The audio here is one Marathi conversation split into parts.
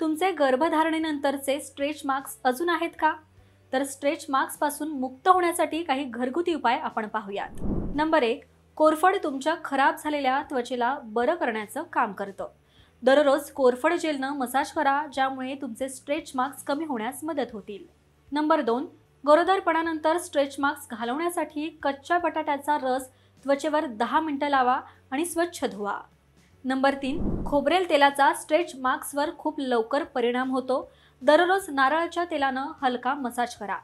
तुमचे गर्भधारणेनंतरचे स्ट्रेच मार्क्स अजून आहेत का तर स्ट्रेच मार्क्सपासून मुक्त होण्यासाठी काही घरगुती उपाय आपण पाहूयात नंबर एक कोरफड तुमच्या खराब झालेल्या त्वचेला बरं करण्याचं काम करतं दररोज कोरफड जेलनं मसाज करा ज्यामुळे तुमचे स्ट्रेच मार्क्स कमी होण्यास मदत होतील नंबर दोन गरोदरपणानंतर स्ट्रेच मार्क्स घालवण्यासाठी कच्च्या बटाट्याचा रस त्वचेवर दहा मिनटं लावा आणि स्वच्छ धुवा नंबर तीन खोबरेल तेलाचा स्ट्रेच मार्क्सवर खूप लवकर परिणाम होतो दररोज नारळाच्या तेलानं हलका मसाज करा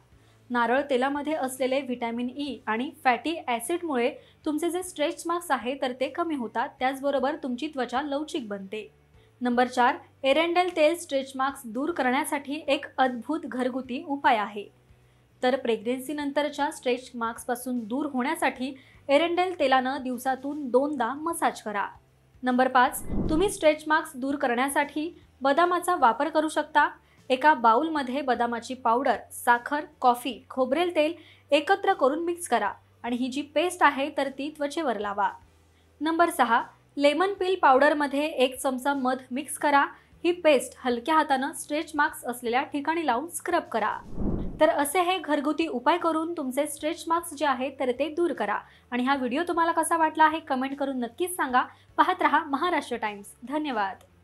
नारळ तेलामध्ये असलेले व्हिटॅमिन ई e आणि फॅटी ॲसिडमुळे तुमचे जे स्ट्रेच मार्क्स आहे तर ते कमी होतात त्याचबरोबर तुमची त्वचा लवचिक बनते नंबर चार एरेंडेल तेल स्ट्रेच मार्क्स दूर करण्यासाठी एक अद्भुत घरगुती उपाय आहे तर प्रेग्नेन्सीनंतरच्या स्ट्रेच मार्क्सपासून दूर होण्यासाठी एरंडेल तेलानं दिवसातून दोनदा मसाज करा नंबर पाच तुम्ही स्ट्रेच मार्क्स दूर करण्यासाठी बदामाचा वापर करू शकता एका बाऊलमध्ये बदामाची पावडर साखर कॉफी खोबरेल तेल एकत्र करून मिक्स करा आणि ही जी पेस्ट आहे तर ती त्वचेवर लावा नंबर सहा लेमन पील पावडरमध्ये एक चमचा मध मिक्स करा ही पेस्ट हलक्या हातानं स्ट्रेच मार्क्स असलेल्या ठिकाणी लावून स्क्रब करा तर असे हे घरगुती उपाय करून तुमचे स्ट्रेच मार्क्स जे आहेत तर ते दूर करा आणि हा व्हिडिओ तुम्हाला कसा वाटला आहे कमेंट करून नक्कीच सांगा पाहत रहा महाराष्ट्र टाइम्स धन्यवाद